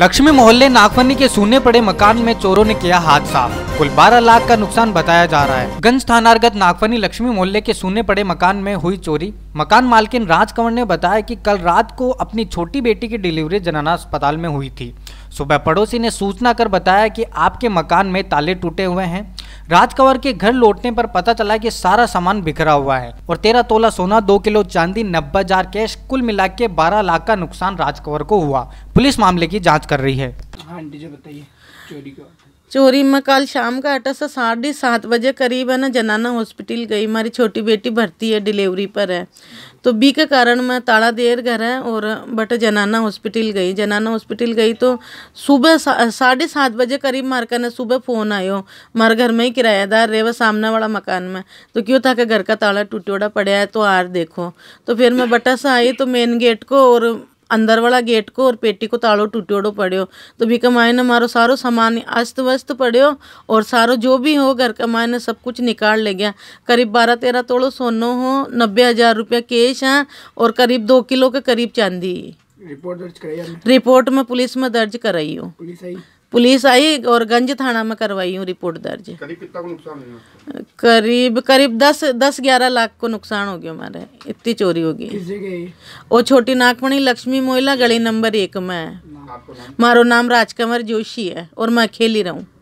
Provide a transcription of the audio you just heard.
लक्ष्मी मोहल्ले नागफनी के सूने पड़े मकान में चोरों ने किया हादसा कुल 12 लाख का नुकसान बताया जा रहा है गंज थानागत नागफनी लक्ष्मी मोहल्ले के सूने पड़े मकान में हुई चोरी मकान मालकिन राज कंवर ने बताया कि कल रात को अपनी छोटी बेटी की डिलीवरी जनाना अस्पताल में हुई थी सुबह पड़ोसी ने सूचना कर बताया कि आपके मकान में ताले टूटे हुए हैं राजकंवर के घर लौटने पर पता चला कि सारा सामान बिखरा हुआ है और तेरह तोला सोना दो किलो चांदी नब्बे हजार कैश कुल मिला के बारह लाख का नुकसान राजकंवर को हुआ पुलिस मामले की जाँच कर रही है जी बताइए चोरी का चोरी में कल शाम का आटा सा साढ़े सात बजे करीब है ना जनाना हॉस्पिटल गई हमारी छोटी बेटी भर्ती है डिलीवरी पर है तो बी के कारण मैं ताड़ा देर घर है और बट जनाना हॉस्पिटल गई जनाना हॉस्पिटल गई तो सुबह साढ़े सात बजे करीब मार का ना सुबह फ़ोन आयो मार घर में ही किरायादार रहे वह सामने वाला मकान में तो क्यों था कि घर का ताला टूटोड़ा पड़ा है तो आर देखो तो फिर मैं बटा सा आई तो मेन गेट को और અંદરવાળા ગેટ કો ઓર પેટી કો તાળો તૂટ્યોડો પડ્યો તો ભીખમાઈ मायने मारो सारो सामान अस्त व्यस्त पड़ो और सारो जो भी हो घर का मायने सब कुछ निकाल ले गया करीब बारह तेरह तोड़ो सोनो हो नब्बे हज़ार रुपया केश है और करीब दो किलो के करीब चांदी रिपोर्ट दर्ज कराई रिपोर्ट में पुलिस में दर्ज कराई हूँ पुलिस आई और गंज थाना में करवाई हूँ रिपोर्ट दर्ज करीब कितना को नुकसान हुआ करीब करीब दस दस ग्यारह लाख को नुकसान हो गया हमारे इतनी चोरी हो गई और छोटी नागपणी लक्ष्मी मोहिला गली नंबर एक में है मारो नाम राजकंवर जोशी है और मैं अकेली रहूँ